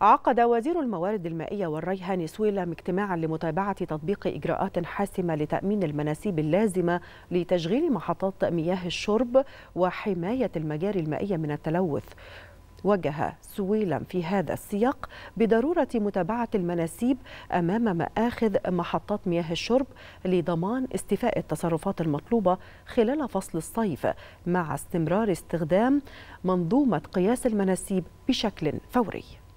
عقد وزير الموارد المائية هاني سويلم اجتماعا لمتابعة تطبيق إجراءات حاسمة لتأمين المناسيب اللازمة لتشغيل محطات مياه الشرب وحماية المجاري المائية من التلوث وجه سويلم في هذا السياق بضرورة متابعة المناسيب أمام مآخذ محطات مياه الشرب لضمان استفاء التصرفات المطلوبة خلال فصل الصيف مع استمرار استخدام منظومة قياس المناسيب بشكل فوري